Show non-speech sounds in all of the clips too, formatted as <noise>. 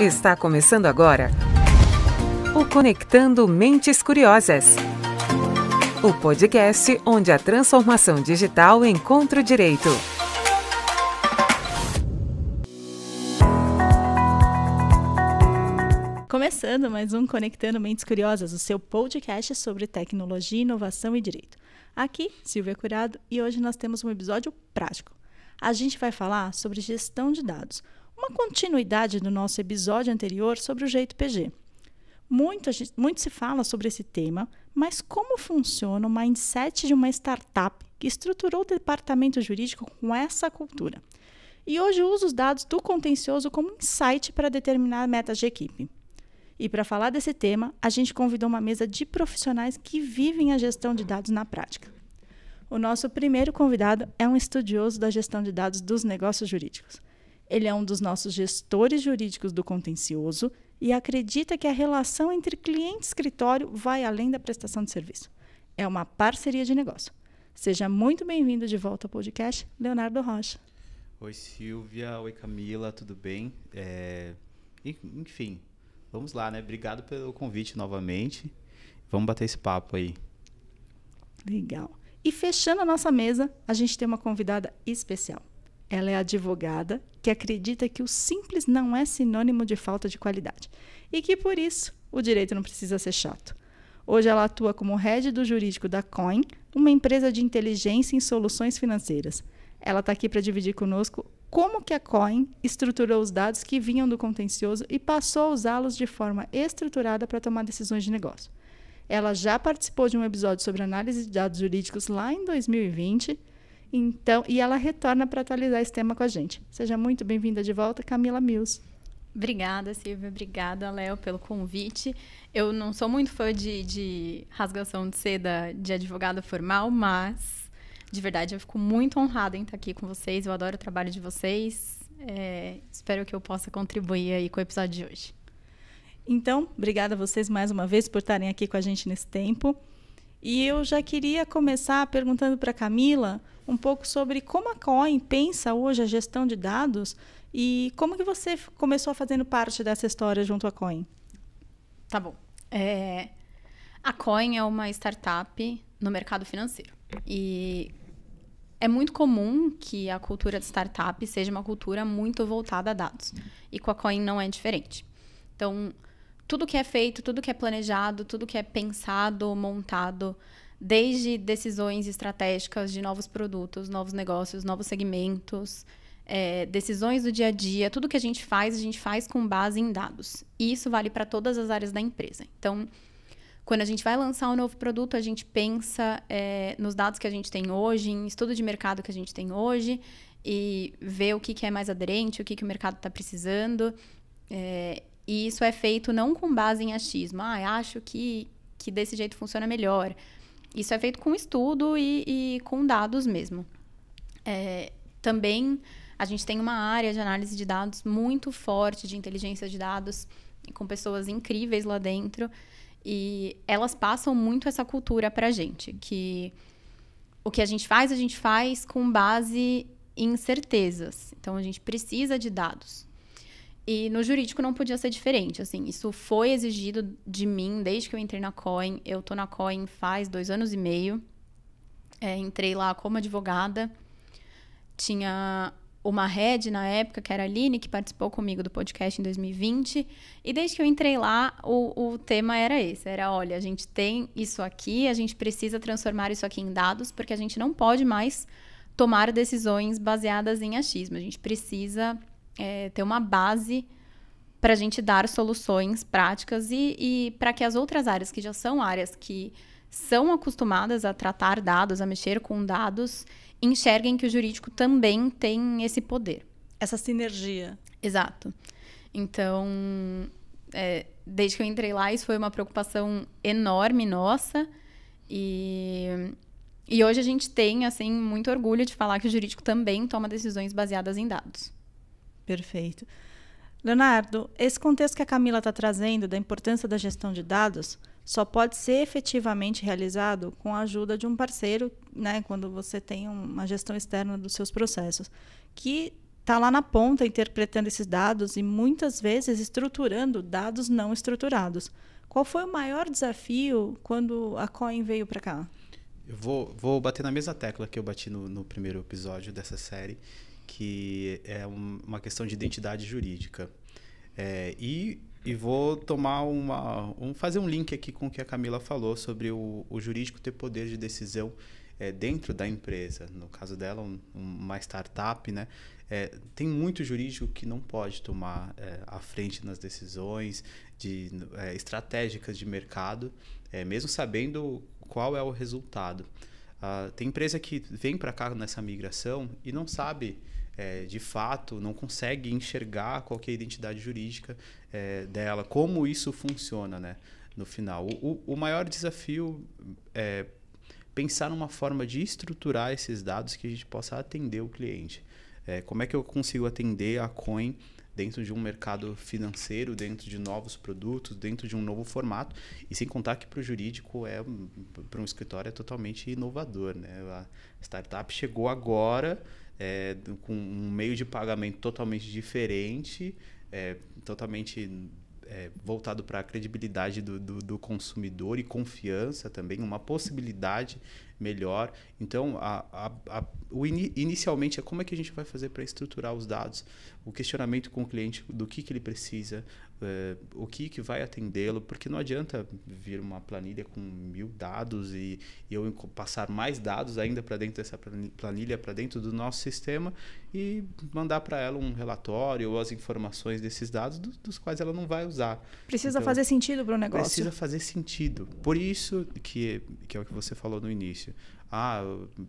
Está começando agora o Conectando Mentes Curiosas. O podcast onde a transformação digital encontra o direito. Começando mais um Conectando Mentes Curiosas, o seu podcast sobre tecnologia, inovação e direito. Aqui, Silvia Curado, e hoje nós temos um episódio prático. A gente vai falar sobre gestão de dados uma continuidade do nosso episódio anterior sobre o jeito PG. Muito, muito se fala sobre esse tema, mas como funciona o mindset de uma startup que estruturou o departamento jurídico com essa cultura? E hoje usa os dados do contencioso como insight para determinar metas de equipe. E para falar desse tema, a gente convidou uma mesa de profissionais que vivem a gestão de dados na prática. O nosso primeiro convidado é um estudioso da gestão de dados dos negócios jurídicos. Ele é um dos nossos gestores jurídicos do contencioso e acredita que a relação entre cliente e escritório vai além da prestação de serviço. É uma parceria de negócio. Seja muito bem-vindo de volta ao podcast, Leonardo Rocha. Oi, Silvia. Oi, Camila. Tudo bem? É... Enfim, vamos lá, né? Obrigado pelo convite novamente. Vamos bater esse papo aí. Legal. E fechando a nossa mesa, a gente tem uma convidada especial. Ela é advogada que acredita que o simples não é sinônimo de falta de qualidade e que, por isso, o direito não precisa ser chato. Hoje ela atua como head do jurídico da Coin, uma empresa de inteligência em soluções financeiras. Ela está aqui para dividir conosco como que a Coin estruturou os dados que vinham do contencioso e passou a usá-los de forma estruturada para tomar decisões de negócio. Ela já participou de um episódio sobre análise de dados jurídicos lá em 2020 então, e ela retorna para atualizar esse tema com a gente. Seja muito bem-vinda de volta, Camila Mills. Obrigada, Silvia. Obrigada, Léo, pelo convite. Eu não sou muito fã de, de rasgação de seda de advogada formal, mas de verdade eu fico muito honrada em estar aqui com vocês. Eu adoro o trabalho de vocês. É, espero que eu possa contribuir aí com o episódio de hoje. Então, obrigada a vocês mais uma vez por estarem aqui com a gente nesse tempo. E eu já queria começar perguntando para Camila um pouco sobre como a Coin pensa hoje a gestão de dados e como que você começou fazendo parte dessa história junto à Coin. Tá bom. É, a Coin é uma startup no mercado financeiro. E é muito comum que a cultura de startup seja uma cultura muito voltada a dados. E com a Coin não é diferente. Então, tudo que é feito, tudo que é planejado, tudo que é pensado, montado, desde decisões estratégicas de novos produtos, novos negócios, novos segmentos, é, decisões do dia a dia, tudo que a gente faz, a gente faz com base em dados. E isso vale para todas as áreas da empresa. Então, quando a gente vai lançar um novo produto, a gente pensa é, nos dados que a gente tem hoje, em estudo de mercado que a gente tem hoje, e ver o que, que é mais aderente, o que, que o mercado está precisando. É, e isso é feito não com base em achismo. Ah, acho que, que desse jeito funciona melhor. Isso é feito com estudo e, e com dados mesmo. É, também a gente tem uma área de análise de dados muito forte, de inteligência de dados, com pessoas incríveis lá dentro. E elas passam muito essa cultura para a gente, que o que a gente faz, a gente faz com base em certezas. Então, a gente precisa de dados. E no jurídico não podia ser diferente, assim. Isso foi exigido de mim desde que eu entrei na Coin. Eu tô na Coin faz dois anos e meio. É, entrei lá como advogada. Tinha uma head na época, que era a Aline, que participou comigo do podcast em 2020. E desde que eu entrei lá, o, o tema era esse: era olha, a gente tem isso aqui, a gente precisa transformar isso aqui em dados, porque a gente não pode mais tomar decisões baseadas em achismo. A gente precisa é, ter uma base para a gente dar soluções práticas e, e para que as outras áreas que já são áreas que são acostumadas a tratar dados, a mexer com dados, enxerguem que o jurídico também tem esse poder. Essa sinergia. Exato. Então, é, desde que eu entrei lá, isso foi uma preocupação enorme nossa. E, e hoje a gente tem, assim, muito orgulho de falar que o jurídico também toma decisões baseadas em dados. Perfeito. Leonardo, esse contexto que a Camila está trazendo da importância da gestão de dados só pode ser efetivamente realizado com a ajuda de um parceiro, né, quando você tem uma gestão externa dos seus processos, que está lá na ponta interpretando esses dados e muitas vezes estruturando dados não estruturados. Qual foi o maior desafio quando a Coin veio para cá? Eu vou, vou bater na mesma tecla que eu bati no, no primeiro episódio dessa série, que é uma questão de identidade jurídica. É, e, e vou tomar uma, um, fazer um link aqui com o que a Camila falou sobre o, o jurídico ter poder de decisão é, dentro da empresa. No caso dela, um, uma startup, né? É, tem muito jurídico que não pode tomar é, a frente nas decisões de, é, estratégicas de mercado, é, mesmo sabendo qual é o resultado. Ah, tem empresa que vem para cá nessa migração e não sabe é, de fato, não consegue enxergar qual é a identidade jurídica é, dela, como isso funciona, né? No final, o, o maior desafio é pensar numa forma de estruturar esses dados que a gente possa atender o cliente. É, como é que eu consigo atender a coin dentro de um mercado financeiro, dentro de novos produtos, dentro de um novo formato. E sem contar que para o jurídico é para um escritório é totalmente inovador, né? A startup chegou agora é, com um meio de pagamento totalmente diferente, é, totalmente é, voltado para a credibilidade do, do, do, consumidor e confiança também, uma possibilidade melhor. Então, a, a, a, o in, inicialmente é como é que a gente vai fazer para estruturar os dados, o questionamento com o cliente do que, que ele precisa, eh, o que, que vai atendê-lo, porque não adianta vir uma planilha com mil dados e, e eu passar mais dados ainda para dentro dessa planilha, para dentro do nosso sistema e mandar para ela um relatório ou as informações desses dados dos quais ela não vai usar. Precisa então, fazer sentido para o negócio. Precisa fazer sentido. Por isso que, que é o que você falou no início ah,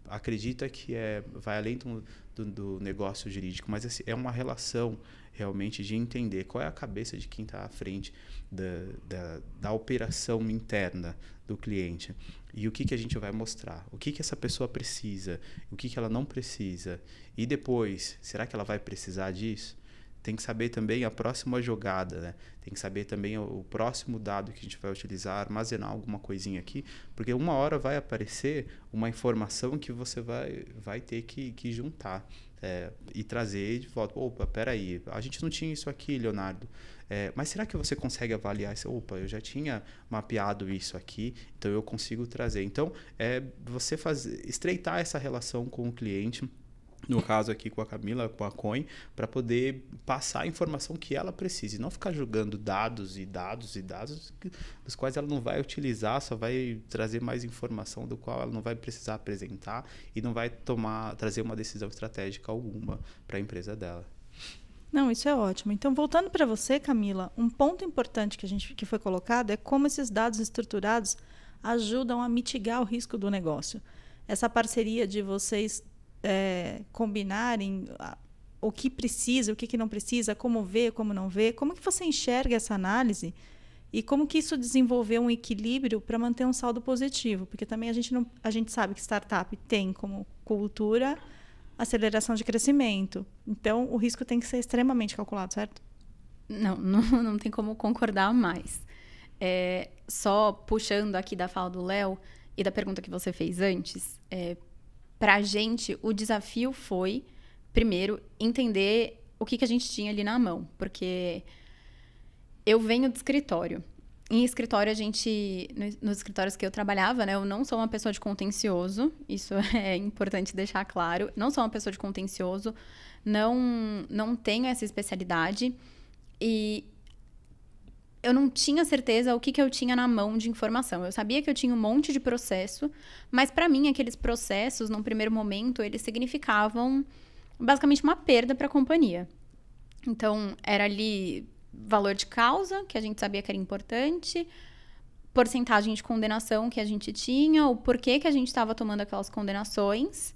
acredita que é, vai além do, do, do negócio jurídico, mas assim, é uma relação realmente de entender qual é a cabeça de quem está à frente da, da, da, operação interna do cliente e o que, que a gente vai mostrar, o que, que essa pessoa precisa, o que, que ela não precisa e depois, será que ela vai precisar disso? tem que saber também a próxima jogada, né? Tem que saber também o, próximo dado que a gente vai utilizar, armazenar alguma coisinha aqui, porque uma hora vai aparecer uma informação que você vai, vai ter que, que juntar é, e trazer de volta. Opa, peraí, a gente não tinha isso aqui, Leonardo. É, mas será que você consegue avaliar isso? Opa, eu já tinha mapeado isso aqui, então eu consigo trazer. Então, é você fazer, estreitar essa relação com o cliente no caso aqui com a Camila, com a Coin, para poder passar a informação que ela precisa e não ficar jogando dados e dados e dados dos quais ela não vai utilizar, só vai trazer mais informação do qual ela não vai precisar apresentar e não vai tomar, trazer uma decisão estratégica alguma para a empresa dela. Não, isso é ótimo. Então, voltando para você, Camila, um ponto importante que a gente que foi colocado é como esses dados estruturados ajudam a mitigar o risco do negócio. Essa parceria de vocês é, combinarem o que precisa, o que, que não precisa, como ver, como não ver, como que você enxerga essa análise e como que isso desenvolveu um equilíbrio para manter um saldo positivo, porque também a gente não, a gente sabe que startup tem como cultura aceleração de crescimento, então o risco tem que ser extremamente calculado, certo? Não, <laughs> não, não tem como concordar mais. É, só puxando aqui da fala do Léo e da pergunta que você fez antes, é, para a gente, o desafio foi, primeiro, entender o que, que a gente tinha ali na mão, porque eu venho de escritório. Em escritório, a gente. Nos escritórios que eu trabalhava, né? Eu não sou uma pessoa de contencioso. Isso <laughs> é importante deixar claro. Não sou uma pessoa de contencioso. Não, não tenho essa especialidade. E eu não tinha certeza o que, que eu tinha na mão de informação. Eu sabia que eu tinha um monte de processo, mas para mim aqueles processos, num primeiro momento, eles significavam basicamente uma perda para a companhia. Então, era ali valor de causa, que a gente sabia que era importante, porcentagem de condenação que a gente tinha, o porquê que a gente estava tomando aquelas condenações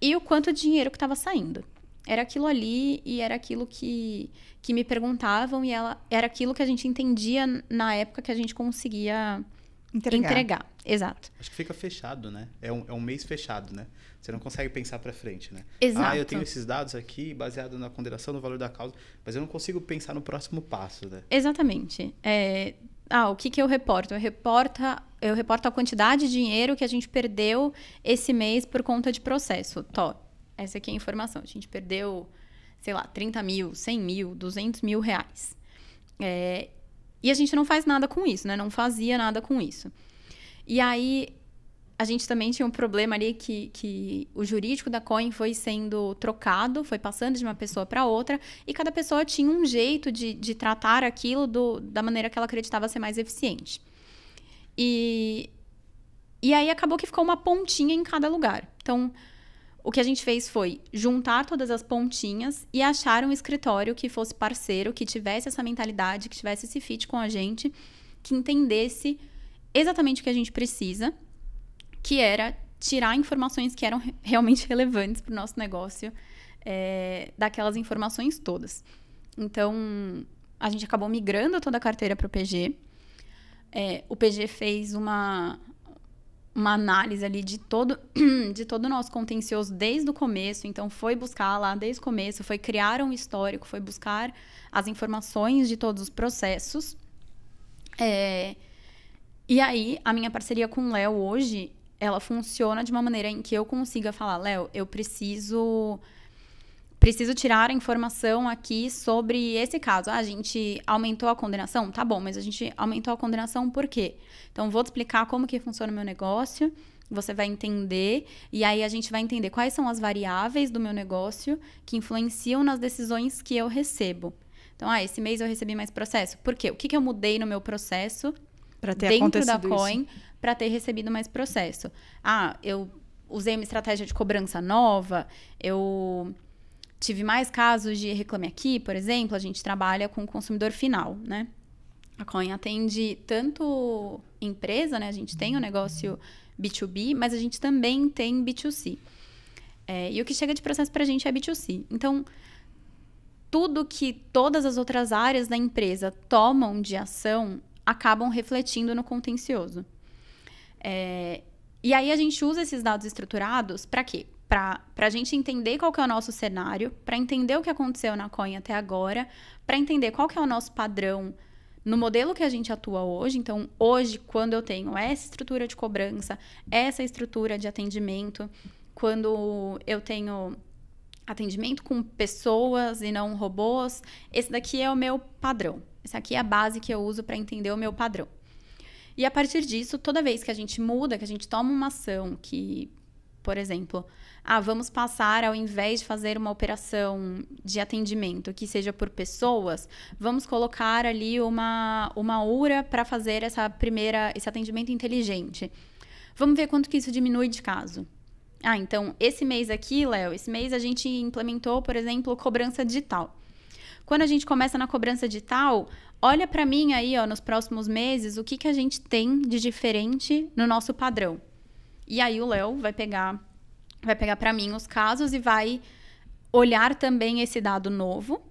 e o quanto dinheiro que estava saindo. Era aquilo ali e era aquilo que, que me perguntavam e ela era aquilo que a gente entendia na época que a gente conseguia entregar. entregar. Exato. Acho que fica fechado, né? É um, é um mês fechado, né? Você não consegue pensar para frente, né? Exato. Ah, eu tenho esses dados aqui baseado na ponderação no valor da causa, mas eu não consigo pensar no próximo passo, né? Exatamente. É, ah, o que, que eu reporto? Eu reporto, eu reporto a quantidade de dinheiro que a gente perdeu esse mês por conta de processo. Top. Essa aqui é a informação. A gente perdeu, sei lá, 30 mil, 100 mil, 200 mil reais. É, e a gente não faz nada com isso, né? Não fazia nada com isso. E aí, a gente também tinha um problema ali que, que o jurídico da Coin foi sendo trocado, foi passando de uma pessoa para outra, e cada pessoa tinha um jeito de, de tratar aquilo do, da maneira que ela acreditava ser mais eficiente. E, e aí acabou que ficou uma pontinha em cada lugar. Então, o que a gente fez foi juntar todas as pontinhas e achar um escritório que fosse parceiro, que tivesse essa mentalidade, que tivesse esse fit com a gente, que entendesse exatamente o que a gente precisa, que era tirar informações que eram <laughs> realmente relevantes para o nosso negócio, é, daquelas informações todas. Então, a gente acabou migrando toda a carteira para eh, o PG. É, o PG fez uma uma análise ali de todo <clears throat> de todo o nosso contencioso desde o começo, então foi buscar lá desde o começo, foi criar um histórico, foi buscar as informações de todos os processos. É, e aí, a minha parceria com o Léo hoje, ela funciona de uma maneira em que eu consiga falar, Léo, eu preciso preciso tirar a informação aqui sobre esse caso. Ah, a gente aumentou a condenação? Tá bom, mas a gente aumentou a condenação por quê? Então, vou te explicar como que funciona o meu negócio, você vai entender, e aí a gente vai entender quais são as variáveis do meu negócio que influenciam nas decisões que eu recebo. Então, ah, esse mês eu recebi mais processo. Por quê? O que, que eu mudei no meu processo dentro da Coin para ter recebido mais processo? Ah, eu usei uma estratégia de cobrança nova, eu tive mais casos de Reclame Aqui, por exemplo, a gente trabalha com o consumidor final, né? A Coin atende tanto empresa, né? A gente tem o negócio B2B, mas a gente também tem B2C. É, e o que chega de processo para a gente é B2C. Então, tudo que todas as outras áreas da empresa tomam de ação acabam refletindo no contencioso. É, e aí a gente usa esses dados estruturados para quê? para a gente entender qual que é o nosso cenário, para entender o que aconteceu na coin até agora, para entender qual que é o nosso padrão no modelo que a gente atua hoje. Então, hoje, quando eu tenho essa estrutura de cobrança, essa estrutura de atendimento, quando eu tenho atendimento com pessoas e não robôs, esse daqui é o meu padrão. Essa aqui é a base que eu uso para entender o meu padrão. E a partir disso, toda vez que a gente muda, que a gente toma uma ação que por exemplo, ah, vamos passar, ao invés de fazer uma operação de atendimento que seja por pessoas, vamos colocar ali uma, uma URA para fazer essa primeira, esse atendimento inteligente. Vamos ver quanto que isso diminui de caso. Ah, então esse mês aqui, Léo, esse mês a gente implementou, por exemplo, cobrança digital. Quando a gente começa na cobrança digital, olha para mim aí, ó, nos próximos meses, o que, que a gente tem de diferente no nosso padrão. E aí o Léo vai pegar vai pegar para mim os casos e vai olhar também esse dado novo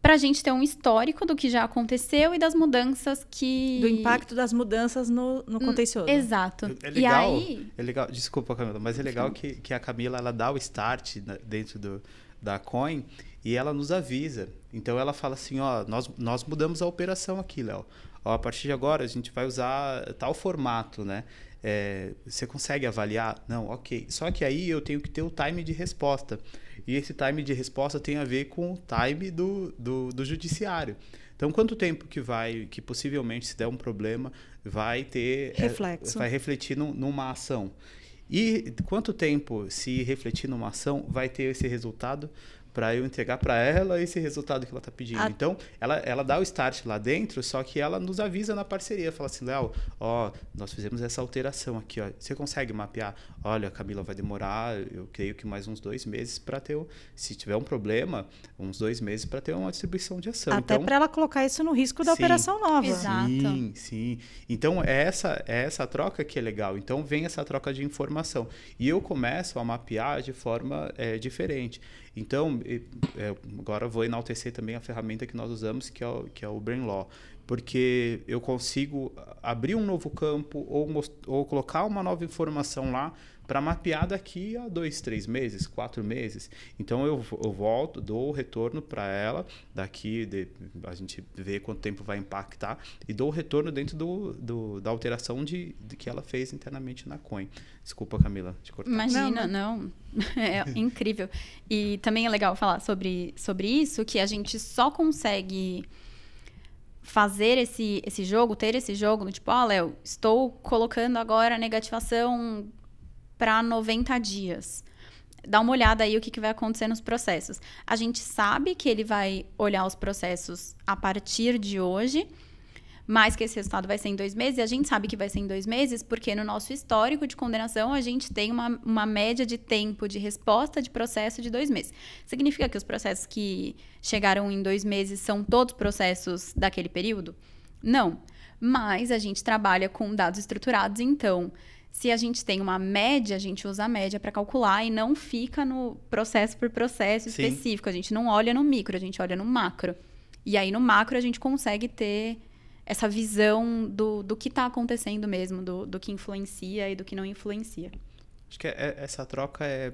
para a gente ter um histórico do que já aconteceu e das mudanças que. Do impacto das mudanças no, no hum, contencioso. Né? Exato. É, é aí... é legal. Desculpa, Camila, mas é legal que, que a Camila ela dá o start dentro do, da Coin e ela nos avisa. Então ela fala assim: ó, nós, nós mudamos a operação aqui, Léo. a partir de agora a gente vai usar tal formato, né? É, você consegue avaliar? Não, ok. Só que aí eu tenho que ter o time de resposta. E esse time de resposta tem a ver com o time do, do, do judiciário. Então, quanto tempo que vai, que possivelmente, se der um problema, vai ter. É, Reflexo. É, vai refletir numa ação. E quanto tempo, se refletir numa ação, vai ter esse resultado? para eu entregar para ela esse resultado que ela está pedindo. A... Então, ela, ela dá o start lá dentro, só que ela nos avisa na parceria, fala assim, Léo, ó, nós fizemos essa alteração aqui, ó, você consegue mapear? Olha, Camila, vai demorar, eu creio que mais uns dois meses para ter, se tiver um problema, uns dois meses para ter uma distribuição de ação. Até então, para ela colocar isso no risco da sim, operação nova. Exato. Sim, sim. Então, é essa, é essa troca que é legal. Então, vem essa troca de informação. E eu começo a mapear de forma é, diferente. Então, é, agora vou enaltecer também a ferramenta que nós usamos, que é o, que é o Brain Law, porque eu consigo abrir um novo campo ou, ou colocar uma nova informação lá para mapear daqui a dois, três meses, quatro meses. Então eu, eu volto, dou o retorno para ela, daqui de, a gente vê quanto tempo vai impactar, e dou o retorno dentro do, do da alteração de, de, que ela fez internamente na coin. Desculpa, Camila, te cortar. Imagina, não. não. <laughs> É incrível. E também é legal falar sobre, sobre isso, que a gente só consegue fazer esse, esse jogo, ter esse jogo, tipo, ó, oh, ah, Léo, estou colocando agora a negativação para 90 dias. Dá uma olhada aí o que, que vai acontecer nos processos. A gente sabe que ele vai olhar os processos a partir de hoje, mas que esse resultado vai ser em dois meses, e a gente sabe que vai ser em dois meses, porque no nosso histórico de condenação a gente tem uma, uma média de tempo de resposta de processo de dois meses. Significa que os processos que chegaram em dois meses são todos processos daquele período? Não. Mas a gente trabalha com dados estruturados, então se a gente tem uma média, a gente usa a média para calcular e não fica no processo por processo Sim. específico. A gente não olha no micro, a gente olha no macro. E aí, no macro, a gente consegue ter essa visão do, do que está acontecendo mesmo, do, do que influencia e do que não influencia. Acho que é, é, essa troca é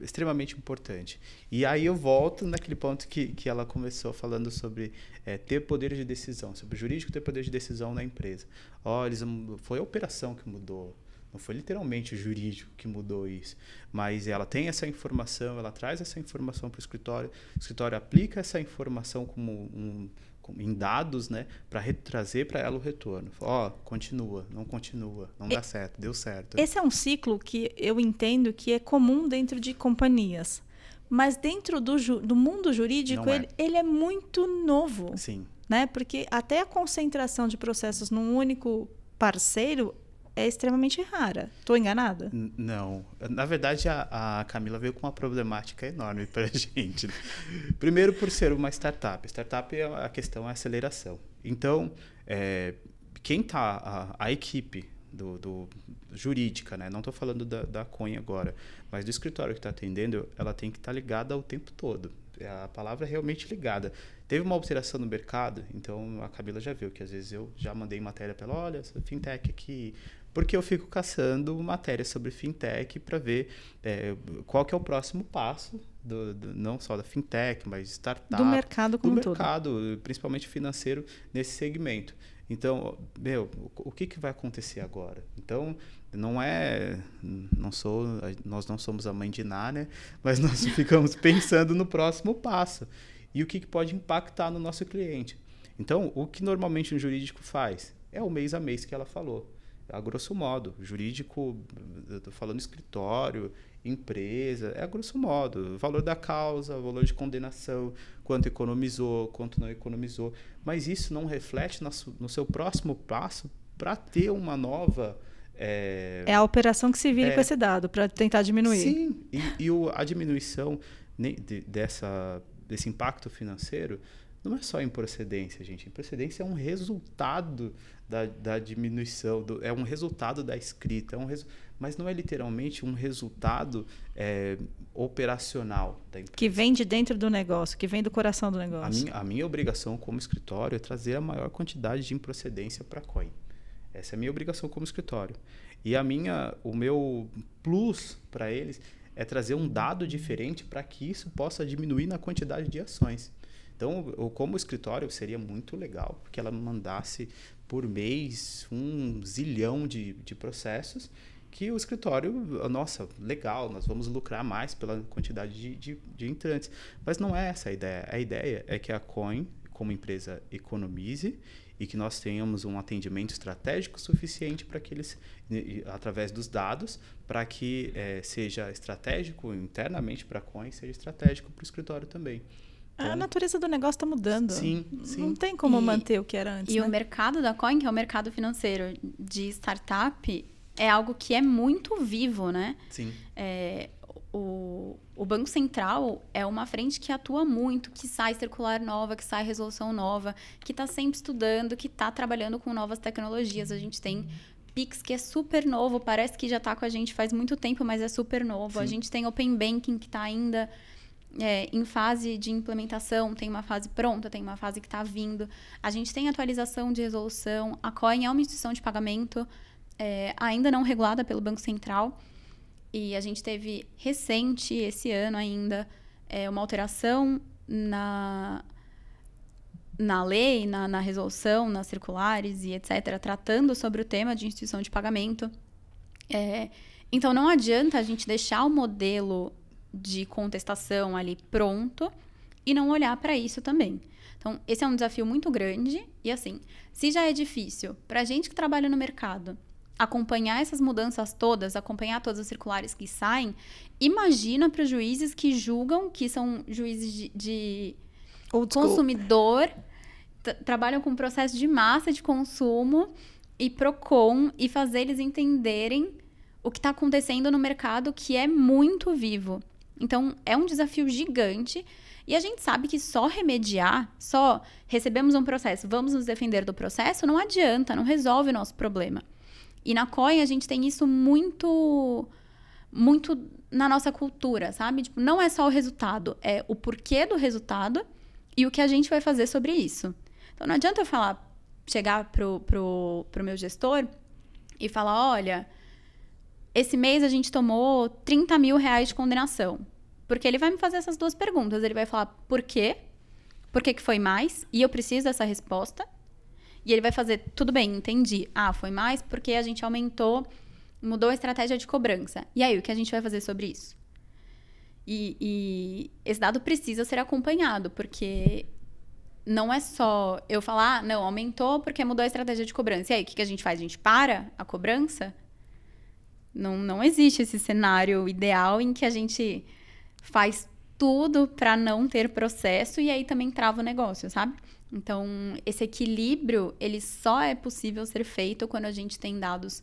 extremamente importante. E aí eu volto naquele ponto que, que ela começou falando sobre é, ter poder de decisão, sobre o jurídico ter poder de decisão na empresa. Olha, foi a operação que mudou. Não foi literalmente o jurídico que mudou isso, mas ela tem essa informação, ela traz essa informação para o escritório, o escritório aplica essa informação como um em dados, né, para trazer para ela o retorno. Ó, oh, continua, não continua, não dá e, certo, deu certo. Esse é um ciclo que eu entendo que é comum dentro de companhias, mas dentro do, ju do mundo jurídico é. Ele, ele é muito novo. Sim. Né? Porque até a concentração de processos num único parceiro é extremamente rara. Estou enganada? N não. Na verdade, a, a, Camila veio com uma problemática enorme para a <laughs> gente. Né? Primeiro, por ser uma startup. Startup, é, a questão é aceleração. Então, é, quem está, a, a, equipe do, do jurídica, né? não estou falando da, da Cunha agora, mas do escritório que está atendendo, ela tem que estar tá ligada o tempo todo é, a palavra é realmente ligada. Teve uma alteração no mercado, então a Camila já viu que às vezes eu já mandei matéria para ela, olha, fintech aqui, porque eu fico caçando matérias sobre fintech para ver é, qual que é o próximo passo, do, do, não só da fintech, mas startup. Do mercado como do todo. Do mercado, principalmente financeiro, nesse segmento. Então, meu, o que, que vai acontecer agora? Então, não é, não sou, nós não somos a mãe de Ná, né? Mas nós <laughs> ficamos pensando no próximo passo e o que, que pode impactar no nosso cliente. Então, o que normalmente um jurídico faz é o mês a mês que ela falou a grosso modo. Jurídico, estou falando escritório, empresa, é a grosso modo. Valor da causa, valor de condenação, quanto economizou, quanto não economizou. Mas isso não reflete no seu próximo passo para ter uma nova. É, é a operação que se vire é, com esse dado, para tentar diminuir. Sim, e, e o, a diminuição dessa, desse impacto financeiro não é só improcedência, gente. Improcedência é um resultado da, da diminuição, do, é um resultado da escrita, é um resu... mas não é literalmente um resultado é, operacional da Que vem de dentro do negócio, que vem do coração do negócio. A minha, a minha obrigação como escritório é trazer a maior quantidade de improcedência para a COIN. Essa é a minha obrigação como escritório. E a minha, o meu plus para eles é trazer um dado diferente para que isso possa diminuir na quantidade de ações. Então, eu, como escritório, seria muito legal que ela mandasse por mês um zilhão de, de processos que o escritório, ah, nossa, legal, nós vamos lucrar mais pela quantidade de, de, de entrantes. Mas não é essa a ideia. A ideia é que a Coin, como empresa, economize e que nós tenhamos um atendimento estratégico suficiente para que eles, através dos dados, para que é, seja estratégico internamente para a Coin, seja estratégico para o escritório também. Então, a natureza do negócio está mudando. Sim, sim. Não tem como e, manter o que era antes. E né? o mercado da coin, que é o mercado financeiro de startup, é algo que é muito vivo, né? Sim. É, o, o, Banco Central é uma frente que atua muito, que sai circular nova, que sai resolução nova, que está sempre estudando, que está trabalhando com novas tecnologias. A gente tem Pix, que é super novo, parece que já está com a gente faz muito tempo, mas é super novo. Sim. A gente tem Open Banking, que está ainda é, em fase de implementação, tem uma fase pronta, tem uma fase que está vindo. A gente tem atualização de resolução. A COIN é uma instituição de pagamento é, ainda não regulada pelo Banco Central. E a gente teve recente, esse ano ainda, é, uma alteração na, na lei, na, na resolução, nas circulares e etc., tratando sobre o tema de instituição de pagamento. É, então, não adianta a gente deixar o modelo de contestação ali pronto e não olhar para isso também. Então, esse é um desafio muito grande e assim, se já é difícil para a gente que trabalha no mercado acompanhar essas mudanças todas, acompanhar todos os circulares que saem, imagina para os juízes que julgam, que são juízes de, de consumidor, trabalham com processo de massa de consumo e Procon e fazer eles entenderem o que está acontecendo no mercado que é muito vivo. Então, é um desafio gigante. E a gente sabe que só remediar, só recebemos um processo, vamos nos defender do processo, não adianta, não resolve o nosso problema. E na COI a gente tem isso muito muito na nossa cultura, sabe? Tipo, não é só o resultado, é o porquê do resultado e o que a gente vai fazer sobre isso. Então não adianta eu falar, chegar pro, pro, pro meu gestor e falar, olha, esse mês a gente tomou 30 mil reais de condenação. Porque ele vai me fazer essas duas perguntas. Ele vai falar por quê? Por que, que foi mais? E eu preciso dessa resposta. E ele vai fazer, tudo bem, entendi. Ah, foi mais porque a gente aumentou, mudou a estratégia de cobrança. E aí, o que a gente vai fazer sobre isso? E, e esse dado precisa ser acompanhado, porque não é só eu falar, ah, não, aumentou porque mudou a estratégia de cobrança. E aí, o que, que a gente faz? A gente para a cobrança? Não, não existe esse cenário ideal em que a gente faz tudo para não ter processo e aí também trava o negócio, sabe? Então, esse equilíbrio, ele só é possível ser feito quando a gente tem dados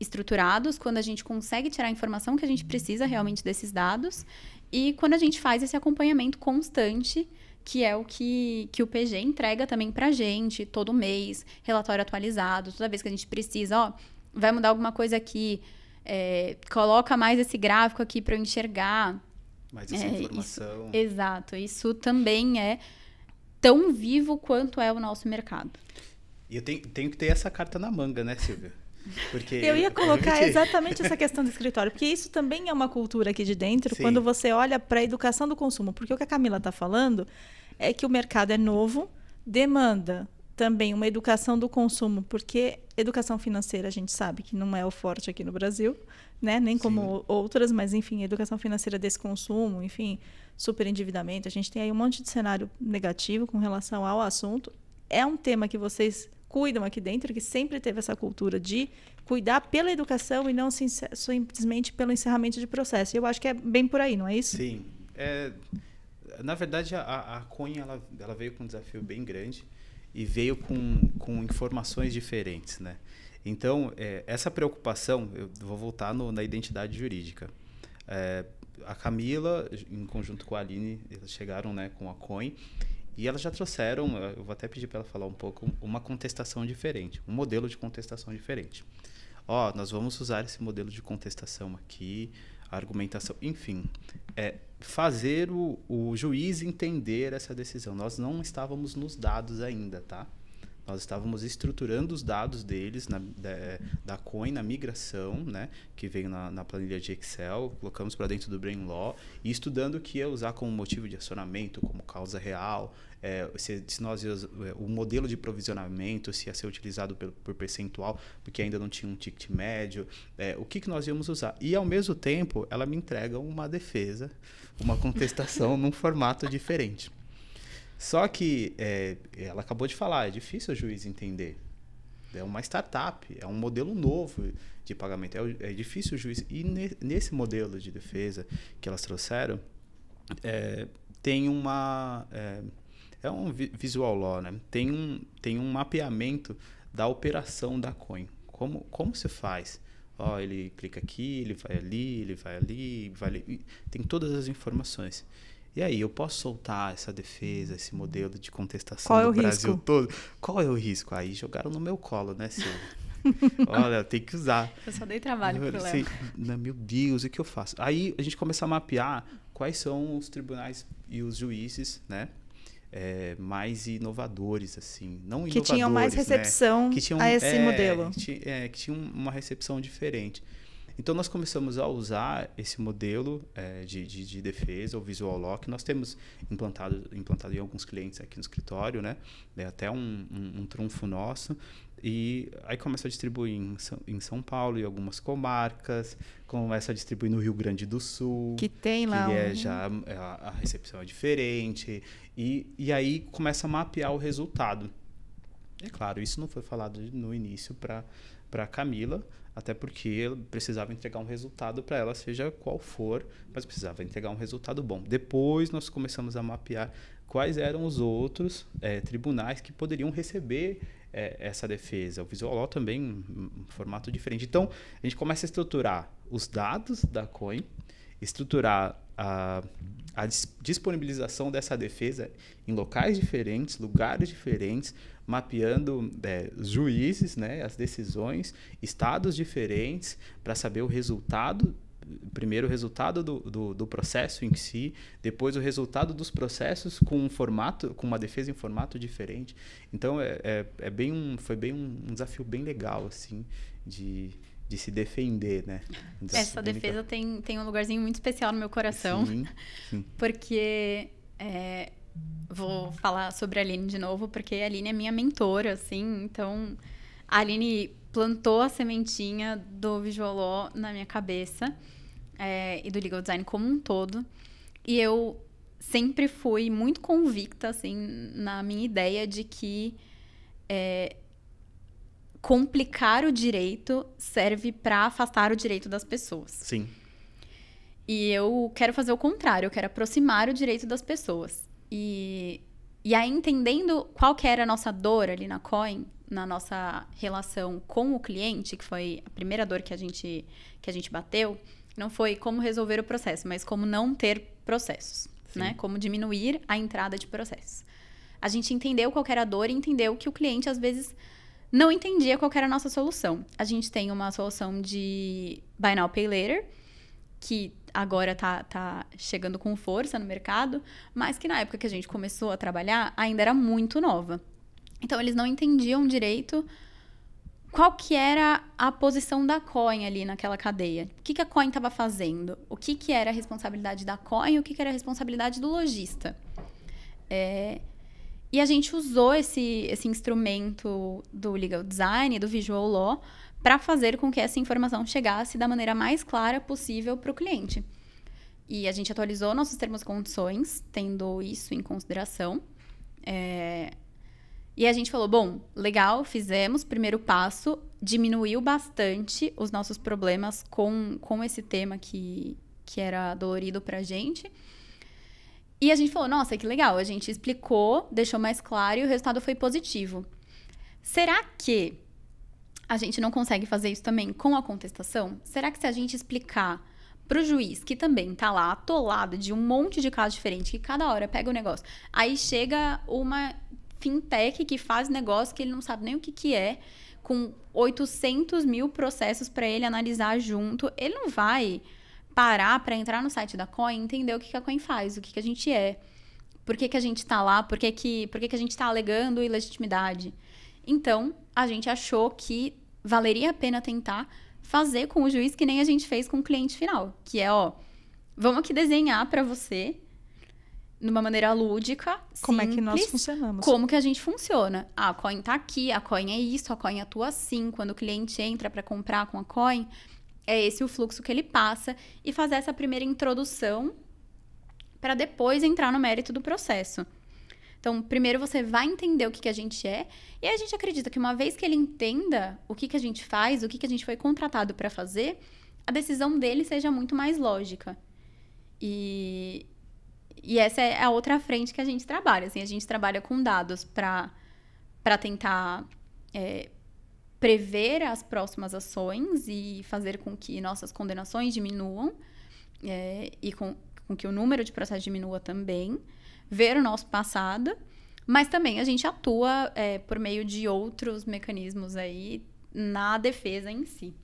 estruturados, quando a gente consegue tirar a informação que a gente precisa realmente desses dados e quando a gente faz esse acompanhamento constante, que é o que, que o PG entrega também para a gente todo mês, relatório atualizado, toda vez que a gente precisa, ó, vai mudar alguma coisa aqui, é, coloca mais esse gráfico aqui para eu enxergar. Mais essa é, informação. Isso, exato. Isso também é tão vivo quanto é o nosso mercado. E eu tenho, tenho que ter essa carta na manga, né, Silvia? Porque eu ia <laughs> é colocar exatamente essa questão do escritório, porque isso também é uma cultura aqui de dentro, Sim. quando você olha para a educação do consumo. Porque o que a Camila está falando é que o mercado é novo, demanda também uma educação do consumo, porque educação financeira a gente sabe que não é o forte aqui no Brasil, né? Nem como Sim. outras, mas enfim, educação financeira desse consumo, enfim, superendividamento, a gente tem aí um monte de cenário negativo com relação ao assunto. É um tema que vocês cuidam aqui dentro, que sempre teve essa cultura de cuidar pela educação e não simplesmente pelo encerramento de processo. Eu acho que é bem por aí, não é isso? Sim. É, na verdade, a, a Cunha ela, ela veio com um desafio bem grande e veio com, com informações diferentes, né? Então, é, essa preocupação, eu vou voltar no, na identidade jurídica. É, a Camila, em conjunto com a Aline, elas chegaram né, com a COIN e elas já trouxeram, eu vou até pedir para ela falar um pouco, uma contestação diferente, um modelo de contestação diferente ó, nós vamos usar esse modelo de contestação aqui, argumentação, enfim, é fazer o, o juiz entender essa decisão. Nós não estávamos nos dados ainda, tá? Nós estávamos estruturando os dados deles na, da, da coin na migração, né, que veio na, na planilha de Excel, colocamos para dentro do Brain Law e estudando o que ia usar como motivo de acionamento, como causa real, é, se, se, nós é, o modelo de provisionamento se ia ser utilizado por, por percentual, porque ainda não tinha um ticket médio, é, o que, que nós íamos usar. E ao mesmo tempo, ela me entrega uma defesa, uma contestação <laughs> num formato diferente. Só que é, ela acabou de falar, é difícil o juiz entender. É uma startup, é um modelo novo de pagamento. É, é difícil o juiz. E ne, nesse modelo de defesa que elas trouxeram, é, tem uma. É, é, um visual law, né? Tem um, tem um mapeamento da operação da coin. Como, como se faz? Ó, oh, ele clica aqui, ele vai ali, ele vai ali, vai ali. Tem todas as informações. E aí, eu posso soltar essa defesa, esse modelo de contestação Qual é do é o Brasil risco? todo? Qual é o risco? Aí jogaram no meu colo, né, Silvio? <laughs> Olha, tem que usar. Eu só dei trabalho eu, pro Léo. Né, meu Deus, o que eu faço? Aí a gente começa a mapear quais são os tribunais e os juízes, né? É, mais inovadores, assim. Não que inovadores, tinham mais né, recepção né? que tinham, a esse é, modelo. Que, é, que tinham uma recepção diferente. Então, nós começamos a usar esse modelo é, de, de, de, defesa, o Visual Lock. Nós temos implantado, implantado em alguns clientes aqui no escritório, né? É até um, um, um trunfo nosso. E aí começa a distribuir em São, em São Paulo e algumas comarcas, começa a distribuir no Rio Grande do Sul. Que tem lá. Que é um... é já a, a, recepção é diferente. E, e aí começa a mapear o resultado. É claro, isso não foi falado no início para Camila, até porque eu precisava entregar um resultado para ela, seja qual for, mas precisava entregar um resultado bom. Depois nós começamos a mapear quais eram os outros é, tribunais que poderiam receber é, essa defesa. O visual law também, um formato diferente. Então, a gente começa a estruturar os dados da COIN, estruturar a, a disponibilização dessa defesa em locais diferentes, lugares diferentes, mapeando é, juízes, né, as decisões, estados diferentes, para saber o resultado primeiro o resultado do, do, do, processo em si, depois o resultado dos processos com um formato, com uma defesa em formato diferente. Então é, é, é bem um, foi bem um, um, desafio bem legal assim de de se defender, né? Então, Essa defesa tem, tem um lugarzinho muito especial no meu coração. Sim, sim. <laughs> Porque é, vou falar sobre a Aline de novo, porque a Aline é minha mentora, assim. Então, a Aline plantou a sementinha do Visualó na minha cabeça é, e do legal design como um todo. E eu sempre fui muito convicta, assim, na minha ideia de que é, complicar o direito serve para afastar o direito das pessoas. Sim. E eu quero fazer o contrário, eu quero aproximar o direito das pessoas. E, e aí, entendendo qual que era a nossa dor ali na Coin, na nossa relação com o cliente, que foi a primeira dor que a gente, que a gente bateu, não foi como resolver o processo, mas como não ter processos, Sim. né? Como diminuir a entrada de processos. A gente entendeu qual era a dor e entendeu que o cliente, às vezes, não entendia qual era a nossa solução. A gente tem uma solução de Buy Now Pay Later, que agora tá, tá chegando com força no mercado, mas que na época que a gente começou a trabalhar ainda era muito nova. Então eles não entendiam direito qual que era a posição da coin ali naquela cadeia. O que, que a coin estava fazendo? O que, que era a responsabilidade da coin? O que, que era a responsabilidade do lojista? É, e a gente usou esse, esse instrumento do legal design, do visual law, para fazer com que essa informação chegasse da maneira mais clara possível para o cliente. E a gente atualizou nossos termos e condições, tendo isso em consideração. É... E a gente falou: bom, legal, fizemos, primeiro passo, diminuiu bastante os nossos problemas com, com esse tema que, que era dolorido para a gente e a gente falou, nossa, que legal. A gente explicou, deixou mais claro e o resultado foi positivo. Será que a gente não consegue fazer isso também com a contestação? Será que se a gente explicar para o juiz, que também está lá atolado de um monte de casos diferentes, que cada hora pega o um negócio, aí chega uma fintech que faz negócio que ele não sabe nem o que, que é, com 800 mil processos para ele analisar junto, ele não vai parar para entrar no site da Coin e entender o que, que a Coin faz, o que, que a gente é, por que, que a gente está lá, por que, que, por que, que a gente está alegando ilegitimidade. Então, a gente achou que valeria a pena tentar fazer com o juiz que nem a gente fez com o cliente final, que é, ó, vamos aqui desenhar para você de uma maneira lúdica, como simples, é que nós funcionamos? Como que a gente funciona? Ah, a coin tá aqui, a coin é isso, a coin atua assim, quando o cliente entra para comprar com a coin, é esse o fluxo que ele passa e fazer essa primeira introdução para depois entrar no mérito do processo. Então, primeiro você vai entender o que, que a gente é, e a gente acredita que uma vez que ele entenda o que, que a gente faz, o que, que a gente foi contratado para fazer, a decisão dele seja muito mais lógica. E, e essa é a outra frente que a gente trabalha. Assim, a gente trabalha com dados para tentar é, prever as próximas ações e fazer com que nossas condenações diminuam é, e com, com que o número de processos diminua também, ver o nosso passado, mas também a gente atua é, por meio de outros mecanismos aí na defesa em si.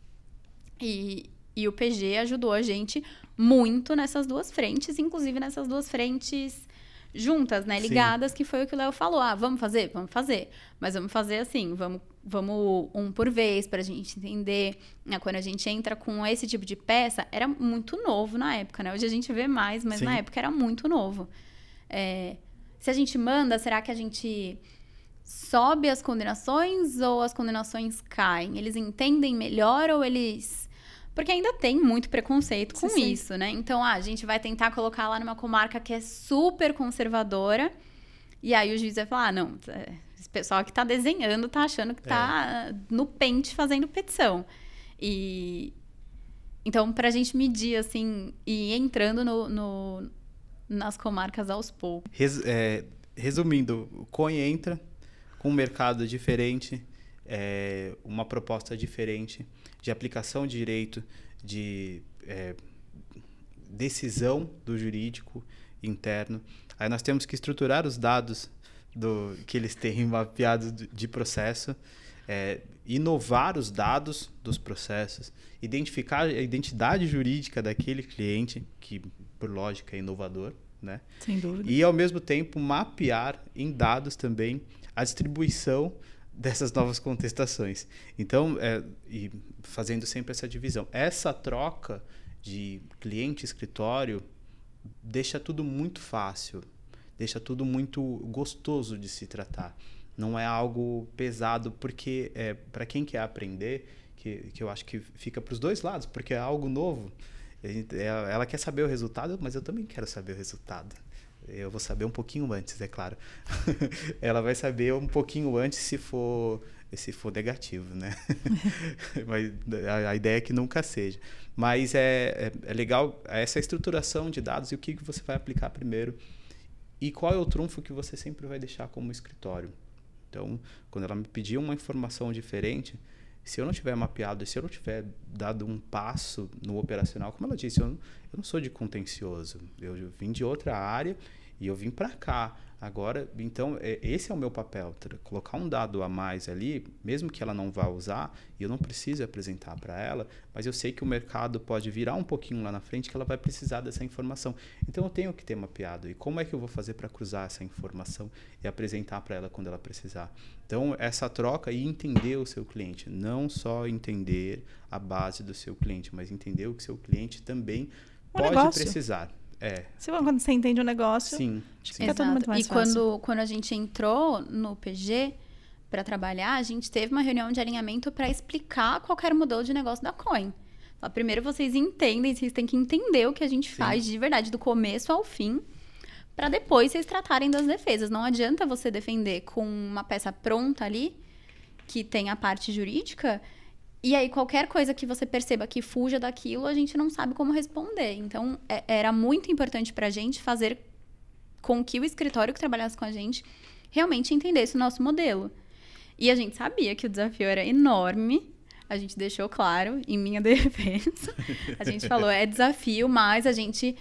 E, e o PG ajudou a gente muito nessas duas frentes, inclusive nessas duas frentes juntas, né? Ligadas, Sim. que foi o que o Léo falou. Ah, vamos fazer? Vamos fazer. Mas vamos fazer assim, vamos, vamos um por vez, para a gente entender. Né, quando a gente entra com esse tipo de peça, era muito novo na época, né? Hoje a gente vê mais, mas Sim. na época era muito novo. É, se a gente manda, será que a gente sobe as condenações ou as condenações caem? Eles entendem melhor ou eles porque ainda tem muito preconceito com sim, isso, sim. né? Então, ah, a gente vai tentar colocar lá numa comarca que é super conservadora. E aí o juiz vai falar: ah, não, é, esse pessoal que tá desenhando tá achando que tá é. no pente fazendo petição. E. Então, pra gente medir, assim, e entrando no, no nas comarcas aos poucos. Res, é, resumindo, o COI entra com um mercado diferente, é, uma proposta diferente de aplicação de direito, de é, decisão do jurídico interno. Aí nós temos que estruturar os dados do, que eles têm <laughs> mapeados de processo, é, inovar os dados dos processos, identificar a identidade jurídica daquele cliente, que por lógica é inovador, né? Sem dúvida. E ao mesmo tempo mapear em dados também a distribuição dessas novas contestações. Então, é, e fazendo sempre essa divisão. Essa troca de cliente-escritório deixa tudo muito fácil, deixa tudo muito gostoso de se tratar. Não é algo pesado, porque é, para quem quer aprender, que, que eu acho que fica para os dois lados, porque é algo novo. Gente, é, ela quer saber o resultado, mas eu também quero saber o resultado. Eu vou saber um pouquinho antes, é claro. <laughs> ela vai saber um pouquinho antes se for se for negativo, né? <laughs> Mas a, a, ideia é que nunca seja. Mas é, é, é legal essa estruturação de dados e o que, que você vai aplicar primeiro e qual é o trunfo que você sempre vai deixar como escritório. Então, quando ela me pedir uma informação diferente, se eu não tiver mapeado, se eu não tiver dado um passo no operacional, como ela disse, eu não, eu não sou de contencioso. Eu, eu vim de outra área e eu vim para cá. Agora, então, é, esse é o meu papel, colocar um dado a mais ali, mesmo que ela não vá usar, e eu não preciso apresentar para ela, mas eu sei que o mercado pode virar um pouquinho lá na frente que ela vai precisar dessa informação. Então, eu tenho que ter mapeado. E como é que eu vou fazer para cruzar essa informação e apresentar para ela quando ela precisar? Então, essa troca e entender o seu cliente, não só entender a base do seu cliente, mas entender o que seu cliente também o pode negócio. precisar. É. você quando você entende o negócio, sim, acho sim. tudo muito mais E fácil. quando, quando a gente entrou no PG para trabalhar, a gente teve uma reunião de alinhamento para explicar qualquer modelo de negócio da Coin. Então, primeiro vocês entendem, vocês têm que entender o que a gente sim. faz de verdade, do começo ao fim, para depois vocês tratarem das defesas. Não adianta você defender com uma peça pronta ali, que tem a parte jurídica, e aí, qualquer coisa que você perceba que fuja daquilo, a gente não sabe como responder. Então, é, era muito importante para a gente fazer com que o escritório que trabalhasse com a gente realmente entendesse o nosso modelo. E a gente sabia que o desafio era enorme. A gente deixou claro, em minha <laughs> defesa. A gente falou: é desafio, mas a gente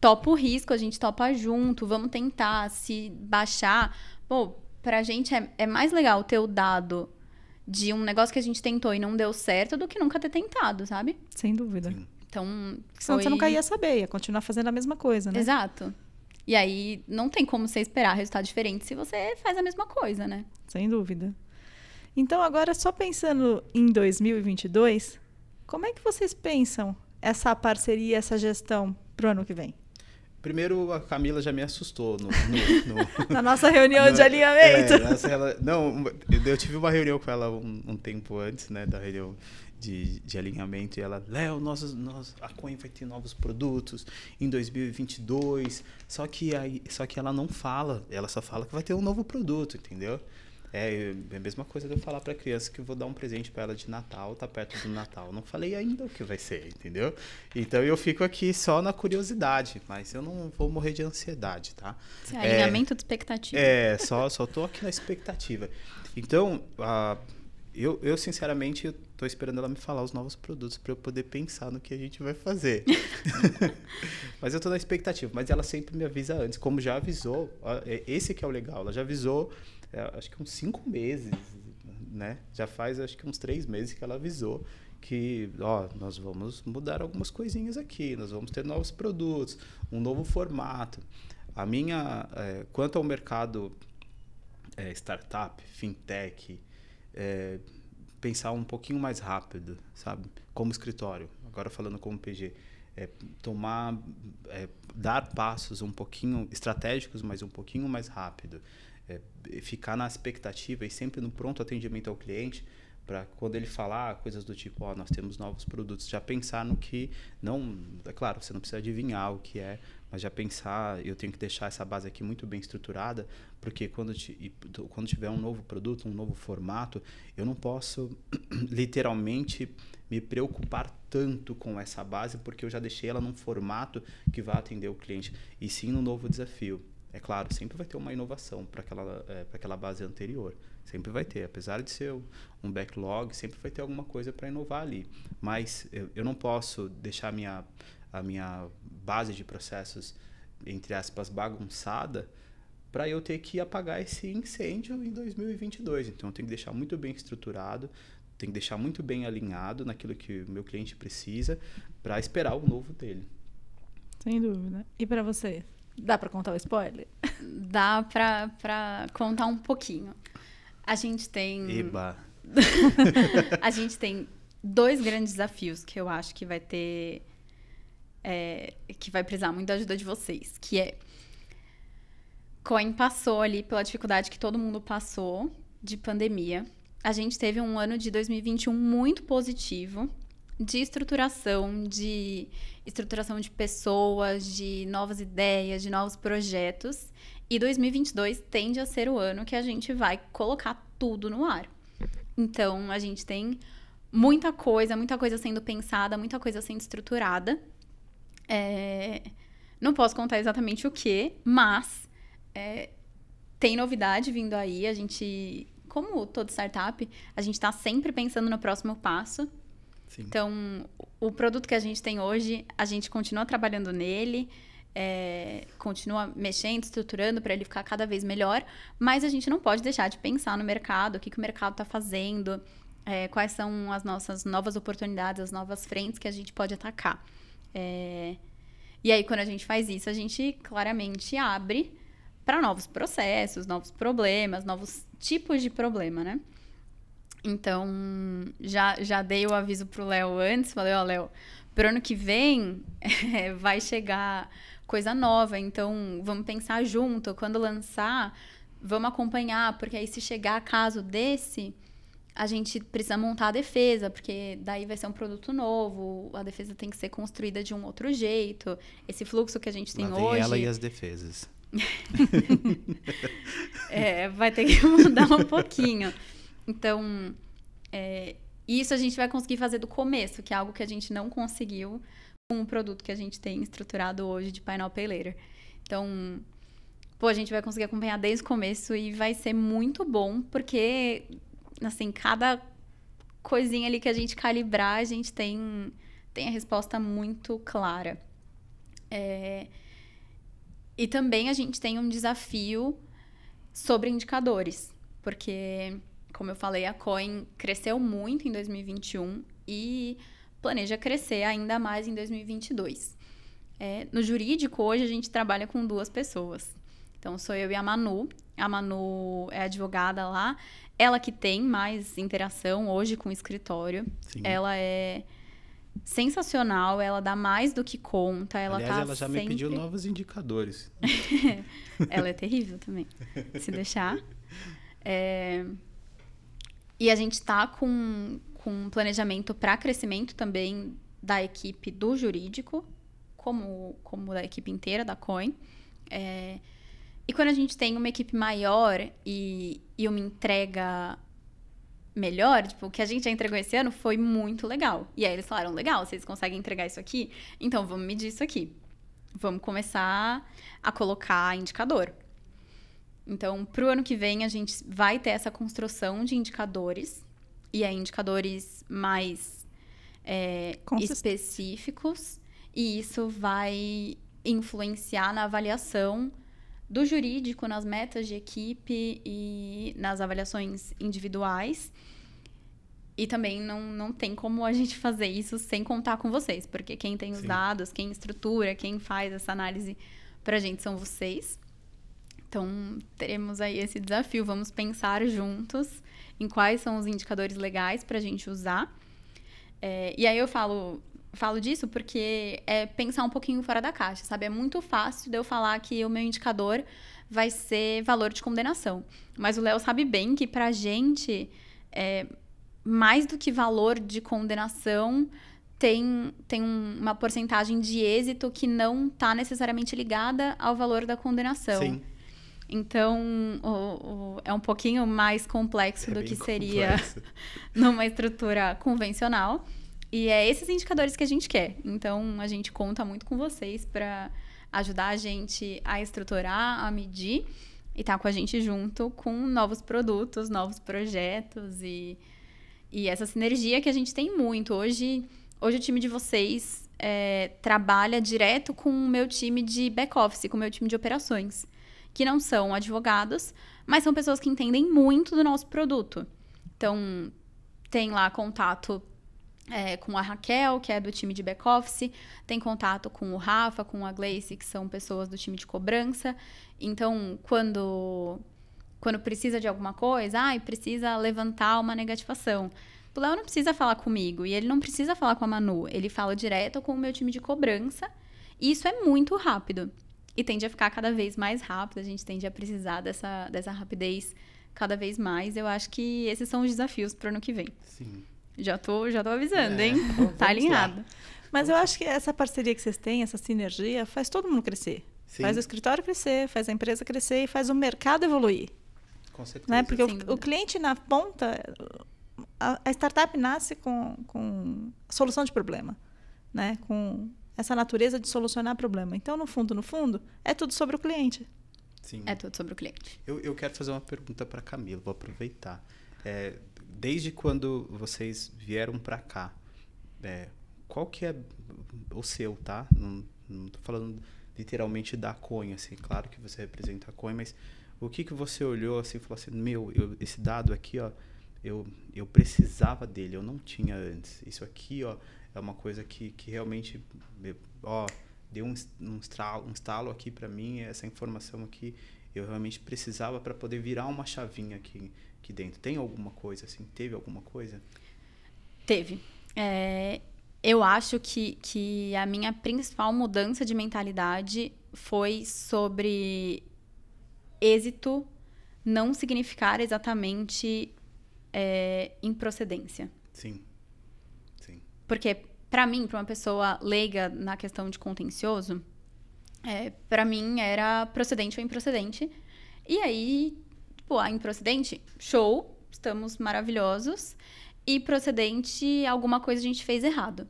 topa o risco, a gente topa junto, vamos tentar. Se baixar. Bom, pra gente é, é mais legal ter o dado de um negócio que a gente tentou e não deu certo do que nunca ter tentado, sabe? Sem dúvida. Sim. Então. Senão foi... você nunca ia saber, ia continuar fazendo a mesma coisa, né? Exato. E aí não tem como você esperar resultado diferente se você faz a mesma coisa, né? Sem dúvida. Então, agora, só pensando em 2022, como é que vocês pensam essa parceria, essa gestão para o ano que vem? Primeiro, a Camila já me assustou no, no, no, <laughs> na nossa reunião de <laughs> alinhamento. É, nossa, não, eu tive uma reunião com ela um, um tempo antes, né, da reunião de, de, alinhamento e ela, Léo, nós, a Coin vai ter novos produtos em 2022, só que, aí, só que ela não fala, ela só fala que vai ter um novo produto, entendeu? É, é a mesma coisa de eu falar para a criança que eu vou dar um presente para ela de Natal, tá perto do Natal. Não falei ainda o que vai ser, entendeu? Então eu fico aqui só na curiosidade, mas eu não vou morrer de ansiedade, tá? Esse é, alinhamento de expectativa. É, é, só, só tô aqui na expectativa. Então, a, eu, eu sinceramente estou esperando ela me falar os novos produtos para eu poder pensar no que a gente vai fazer. <laughs> <laughs> mas eu estou na expectativa, mas ela sempre me avisa antes, como já avisou, é, esse que é o legal, ela já avisou é, acho que uns cinco meses, né? Já faz acho que uns três meses que ela avisou que, ó, nós vamos mudar algumas coisinhas aqui, nós vamos ter novos produtos, um novo formato. A minha, é, quanto ao mercado é, startup, fintech, é, pensar um pouquinho mais rápido, sabe? Como escritório, agora falando como PG, é, tomar, é, dar passos um pouquinho estratégicos, mas um pouquinho mais rápido é, ficar na expectativa e sempre no pronto atendimento ao cliente para quando ele falar coisas do tipo, oh, nós temos novos produtos, já pensar no que não, é claro, você não precisa adivinhar o que é, mas já pensar, eu tenho que deixar essa base aqui muito bem estruturada, porque quando, te, quando tiver um novo produto, um novo formato, eu não posso <clears throat> literalmente me preocupar tanto com essa base, porque eu já deixei ela num formato que vai atender o cliente, e sim no novo desafio. É claro, sempre vai ter uma inovação para aquela, é, eh, para aquela base anterior. Sempre vai ter. Apesar de ser um backlog, sempre vai ter alguma coisa para inovar ali. Mas eu, eu não posso deixar a minha, a minha base de processos, entre aspas, bagunçada para eu ter que apagar esse incêndio em 2022. Então, eu tenho que deixar muito bem estruturado, tenho que deixar muito bem alinhado naquilo que o meu cliente precisa para esperar o novo dele. Sem dúvida. E para você? Dá para contar o spoiler? Dá para contar um pouquinho. A gente tem. Eba! <laughs> a gente tem dois grandes desafios que eu acho que vai ter. É, que vai precisar muito da ajuda de vocês, que é. Coin passou ali pela dificuldade que todo mundo passou de pandemia. A gente teve um ano de 2021 muito positivo de estruturação, de estruturação de pessoas, de novas ideias, de novos projetos. E 2022 tende a ser o ano que a gente vai colocar tudo no ar. Então, a gente tem muita coisa, muita coisa sendo pensada, muita coisa sendo estruturada. É... Não posso contar exatamente o que, mas é... tem novidade vindo aí. A gente, como todo startup, a gente está sempre pensando no próximo passo. Sim. Então, o produto que a gente tem hoje, a gente continua trabalhando nele, é, continua mexendo, estruturando para ele ficar cada vez melhor, mas a gente não pode deixar de pensar no mercado, o que, que o mercado está fazendo, é, quais são as nossas novas oportunidades, as novas frentes que a gente pode atacar. É, e aí, quando a gente faz isso, a gente claramente abre para novos processos, novos problemas, novos tipos de problema, né? Então, já, já dei o aviso pro Léo antes, falei, ó, oh, Léo, pro ano que vem é, <laughs> vai chegar coisa nova, então vamos pensar junto, quando lançar, vamos acompanhar, porque aí se chegar caso desse, a gente precisa montar a defesa, porque daí vai ser um produto novo, a defesa tem que ser construída de um outro jeito. Esse fluxo que a gente tem Lá hoje. Ela e as defesas. <laughs> é, vai ter que <laughs> mudar um pouquinho. Então, é, isso a gente vai conseguir fazer do começo, que é algo que a gente não conseguiu com o produto que a gente tem estruturado hoje de painel peleira Então, pô, a gente vai conseguir acompanhar desde o começo e vai ser muito bom, porque, assim, cada coisinha ali que a gente calibrar, a gente tem, tem a resposta muito clara. É... E também a gente tem um desafio sobre indicadores, porque como eu falei, a Coin cresceu muito em 2021 e planeja crescer ainda mais em 2022. É, no jurídico, hoje, a gente trabalha com duas pessoas. Então, sou eu e a Manu. A Manu é advogada lá. Ela que tem mais interação hoje com o escritório. Sim. Ela é sensacional, ela dá mais do que conta. Ela Aliás, tá ela já sempre... me pediu novos indicadores. <laughs> ela é terrível também, se deixar. <laughs> É... E a gente está com, com um planejamento para crescimento também da equipe do jurídico, como, como da equipe inteira da Coin. É, e quando a gente tem uma equipe maior e, e uma entrega melhor, tipo, o que a gente já entregou esse ano foi muito legal. E aí eles falaram, legal, vocês conseguem entregar isso aqui? Então, vamos medir isso aqui. Vamos começar a colocar indicador. Então, para o ano que vem, a gente vai ter essa construção de indicadores, e aí é indicadores mais é, específicos, e isso vai influenciar na avaliação do jurídico, nas metas de equipe e nas avaliações individuais. E também não, não tem como a gente fazer isso sem contar com vocês, porque quem tem os Sim. dados, quem estrutura, quem faz essa análise para a gente são vocês. Então, teremos aí esse desafio. Vamos pensar juntos em quais são os indicadores legais para a gente usar. É, e aí eu falo, falo disso porque é pensar um pouquinho fora da caixa, sabe? É muito fácil de eu falar que o meu indicador vai ser valor de condenação. Mas o Léo sabe bem que para a gente, é, mais do que valor de condenação, tem, tem uma porcentagem de êxito que não está necessariamente ligada ao valor da condenação. Sim. Então, o, o, é um pouquinho mais complexo é do que seria complexo. <laughs> numa estrutura convencional. E é esses indicadores que a gente quer. Então, a gente conta muito com vocês para ajudar a gente a estruturar, a medir e estar tá com a gente junto com novos produtos, novos projetos e, e essa sinergia que a gente tem muito. Hoje, hoje o time de vocês é, trabalha direto com o meu time de back-office, com o meu time de operações que não são advogados, mas são pessoas que entendem muito do nosso produto. Então, tem lá contato é, com a Raquel, que é do time de back-office, tem contato com o Rafa, com a Gleice, que são pessoas do time de cobrança. Então, quando, quando precisa de alguma coisa, ai, ah, precisa levantar uma negativação. O Léo não precisa falar comigo e ele não precisa falar com a Manu, ele fala direto com o meu time de cobrança. E isso é muito rápido e tende a ficar cada vez mais rápido, a gente tende a precisar dessa, dessa rapidez cada vez mais. Eu acho que esses são os desafios para o ano que vem. Sim. Já tô, já tô avisando, é. hein? Está então <laughs> tá alinhado. Lá. Mas eu acho que essa parceria que vocês têm, essa sinergia, faz todo mundo crescer. Sim. Faz o escritório crescer, faz a empresa crescer e faz o mercado evoluir. Com né? certeza. Né? Porque o, o, cliente na ponta, a, a startup nasce com, com solução de problema, né? com essa natureza de solucionar problema. Então, no fundo, no fundo, é tudo sobre o cliente. Sim. É tudo sobre o cliente. Eu, eu quero fazer uma pergunta para Camila, vou aproveitar. É, desde quando vocês vieram para cá, é, qual que é o seu, tá? Não, não tô falando literalmente da Coin, assim, claro que você representa a Coin, mas o que que você olhou assim e falou assim, meu, eu, esse dado aqui, ó, eu, eu precisava dele, eu não tinha antes. Isso aqui, ó, é uma coisa que, que realmente, ó, deu um, um, estalo, um estalo aqui para mim, é essa informação aqui eu realmente precisava para poder virar uma chavinha aqui, aqui dentro. Tem alguma coisa assim? Teve alguma coisa? Teve. É, eu acho que, que a minha principal mudança de mentalidade foi sobre êxito não significar exatamente é, improcedência. Sim. Porque, para mim, para uma pessoa leiga na questão de contencioso, é, para mim era procedente ou improcedente. E aí, pô tipo, a ah, improcedente, show, estamos maravilhosos. E procedente, alguma coisa a gente fez errado.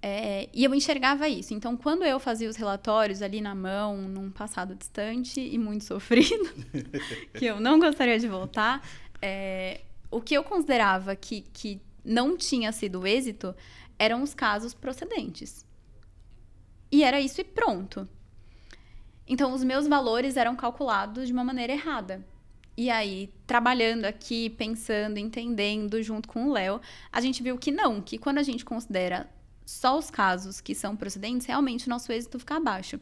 É, e eu enxergava isso. Então, quando eu fazia os relatórios ali na mão, num passado distante e muito <laughs> sofrido, que eu não gostaria de voltar, é, o que eu considerava que, que não tinha sido êxito eram os casos procedentes. E era isso e pronto. Então, os meus valores eram calculados de uma maneira errada. E aí, trabalhando aqui, pensando, entendendo junto com o Léo, a gente viu que não, que quando a gente considera só os casos que são procedentes, realmente o nosso êxito fica abaixo.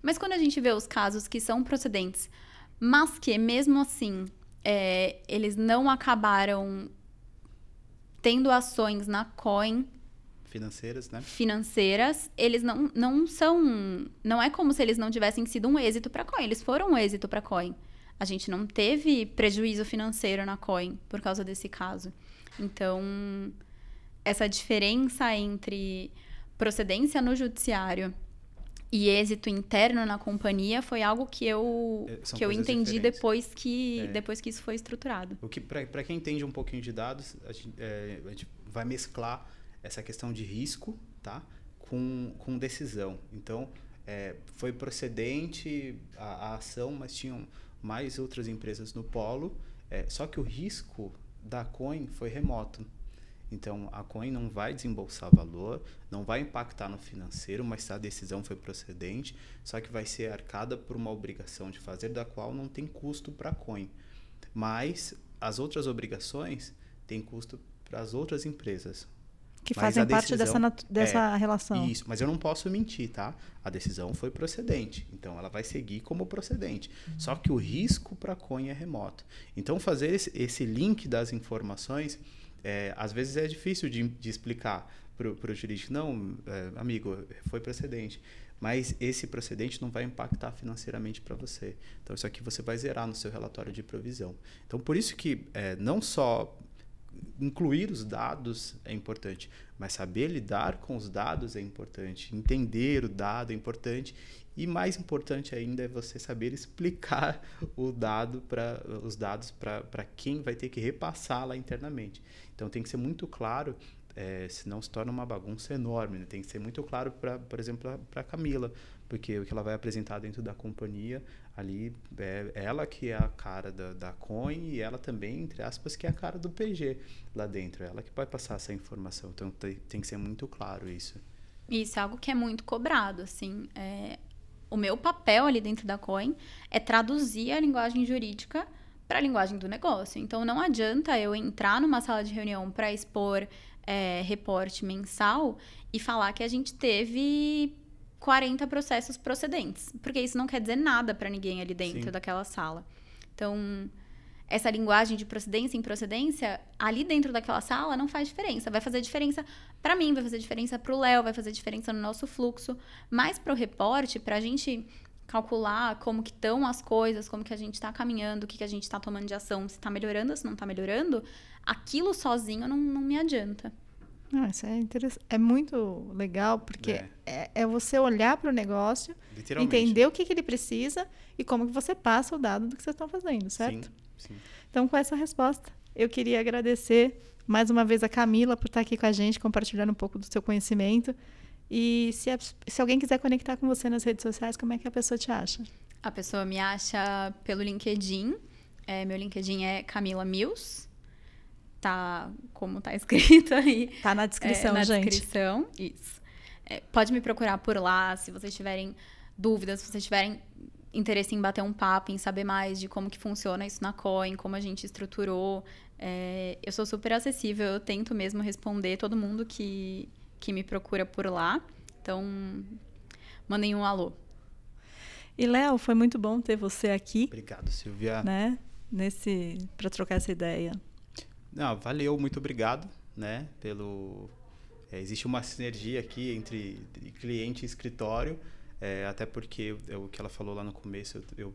Mas quando a gente vê os casos que são procedentes, mas que mesmo assim é, eles não acabaram tendo ações na Coin financeiras, né? Financeiras, eles não, não são, não é como se eles não tivessem sido um êxito para Coin, eles foram um êxito para Coin. A gente não teve prejuízo financeiro na Coin por causa desse caso. Então, essa diferença entre procedência no judiciário e êxito interno na companhia foi algo que eu, é, que eu entendi diferentes. depois que, é. depois que isso foi estruturado. O que para quem entende um pouquinho de dados, a gente, é, a gente, vai mesclar essa questão de risco, tá, com, com decisão. Então é, foi procedente a, a, ação, mas tinham mais outras empresas no polo. É, só que o risco da Coin foi remoto. Então a coin não vai desembolsar valor, não vai impactar no financeiro, mas tá, a decisão foi procedente, só que vai ser arcada por uma obrigação de fazer da qual não tem custo para a coin. Mas as outras obrigações têm custo para as outras empresas. Que mas fazem parte dessa, dessa é, relação. Isso, mas eu não posso mentir, tá? A decisão foi procedente, então ela vai seguir como procedente. Uhum. Só que o risco para a coin é remoto. Então fazer esse, esse link das informações é, às vezes é difícil de, de explicar para o jurídico, não, é, amigo, foi precedente, mas esse precedente não vai impactar financeiramente para você. Então, isso aqui você vai zerar no seu relatório de provisão. Então, por isso que é, não só incluir os dados é importante, mas saber lidar com os dados é importante, entender o dado é importante e mais importante ainda é você saber explicar <laughs> o dado para os dados para quem vai ter que repassar lá internamente. Então tem que ser muito claro, é, senão se torna uma bagunça enorme. Né? Tem que ser muito claro para, por exemplo, para Camila porque o que ela vai apresentar dentro da companhia ali é ela que é a cara da, da coin e ela também entre aspas que é a cara do PG lá dentro ela que vai passar essa informação então tem, tem que ser muito claro isso isso é algo que é muito cobrado assim é, o meu papel ali dentro da coin é traduzir a linguagem jurídica para a linguagem do negócio então não adianta eu entrar numa sala de reunião para expor é, reporte mensal e falar que a gente teve 40 processos procedentes, porque isso não quer dizer nada para ninguém ali dentro Sim. daquela sala. Então, essa linguagem de procedência em procedência, ali dentro daquela sala não faz diferença. Vai fazer diferença para mim, vai fazer diferença para o Léo, vai fazer diferença no nosso fluxo, mas para o reporte, para a gente calcular como que estão as coisas, como que a gente está caminhando, o que, que a gente está tomando de ação, se está melhorando, se não está melhorando, aquilo sozinho não, não me adianta. Não, isso é, interessante. é muito legal, porque é, é, é você olhar para o negócio, entender o que, que, ele precisa e como que você passa o dado do que você está fazendo, certo? Sim, sim. Então, com essa resposta, eu queria agradecer mais uma vez a Camila por estar aqui com a gente, compartilhando um pouco do seu conhecimento. E se, se alguém quiser conectar com você nas redes sociais, como é que a pessoa te acha? A pessoa me acha pelo LinkedIn. É, meu LinkedIn é Camila Mills tá como tá <laughs> escrito aí. Tá na é, descrição, é, na gente. Na descrição, isso. É, pode me procurar por lá se vocês tiverem dúvidas, se vocês tiverem interesse em bater um papo, em saber mais de como que funciona isso na COIN, como a gente estruturou. É, eu sou super acessível, eu tento mesmo responder todo mundo que, que me procura por lá. Então, mandem um alô. E Léo, foi muito bom ter você aqui. Obrigado, Silvia. Né? Nesse para trocar essa ideia. Não, valeu, muito obrigado, né? Pelo é, existe uma sinergia aqui entre cliente e escritório, é, até porque é o que ela falou lá no começo, eu, eu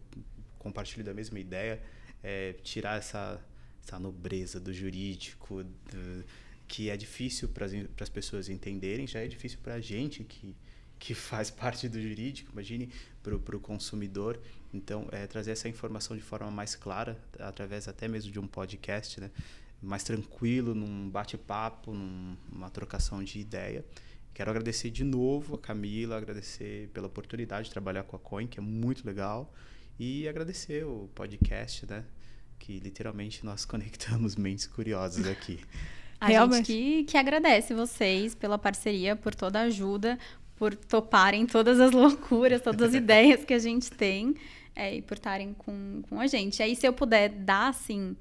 compartilho da mesma ideia, é, tirar essa, essa nobreza do jurídico, do, que é difícil para as pessoas entenderem, já é difícil para a gente que, que faz <laughs> parte do jurídico, imagine para o consumidor. Então, é, trazer essa informação de forma mais clara, através até mesmo de um podcast, né? mais tranquilo, num bate-papo, numa trocação de ideia. Quero agradecer de novo a Camila, agradecer pela oportunidade de trabalhar com a Coin, que é muito legal, e agradecer o podcast, né? Que literalmente nós <laughs> conectamos mentes curiosas aqui. a Realmente. gente que, que agradece vocês pela parceria, por toda a ajuda, por toparem todas as <laughs> loucuras, todas as ideias que a gente tem é, e por estarem com, com a gente. Aí, se eu puder dar, assim,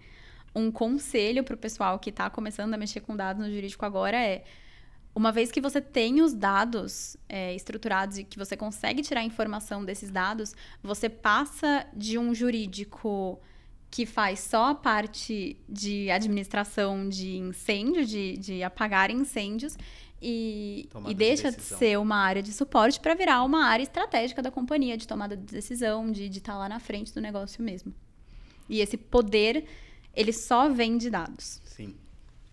um conselho para o pessoal que está começando a mexer com dados no jurídico agora é uma vez que você tem os dados é, estruturados e que você consegue tirar informação desses dados, você passa de um jurídico que faz só a parte de administração de incêndio, de, de apagar incêndios, e, e deixa de, de, ser uma área de suporte para virar uma área estratégica da companhia, de tomada de decisão, de estar de tá lá na frente do negócio mesmo. E esse poder ele só vende dados. Sim.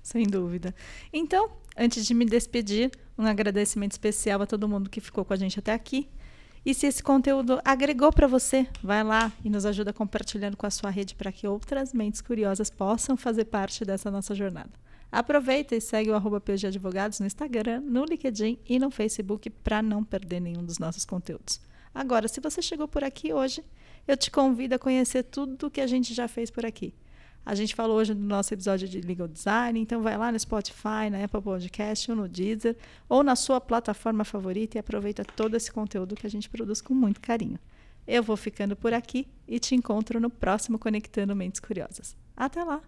Sem dúvida. Então, antes de me despedir, um agradecimento especial a todo mundo que ficou com a gente até aqui. E se esse conteúdo agregou para você, vai lá e nos ajuda compartilhando com a sua rede para que outras mentes curiosas possam fazer parte dessa nossa jornada. Aproveita e segue o arroba PG Advogados no Instagram, no LinkedIn e no Facebook para não perder nenhum dos nossos conteúdos. Agora, se você chegou por aqui hoje, eu te convido a conhecer tudo o que a gente já fez por aqui. A gente falou hoje no nosso episódio de Legal Design, então vai lá no Spotify, na Apple Podcast ou no Deezer, ou na sua plataforma favorita e aproveita todo esse conteúdo que a gente produz com muito carinho. Eu vou ficando por aqui e te encontro no próximo Conectando Mentes Curiosas. Até lá!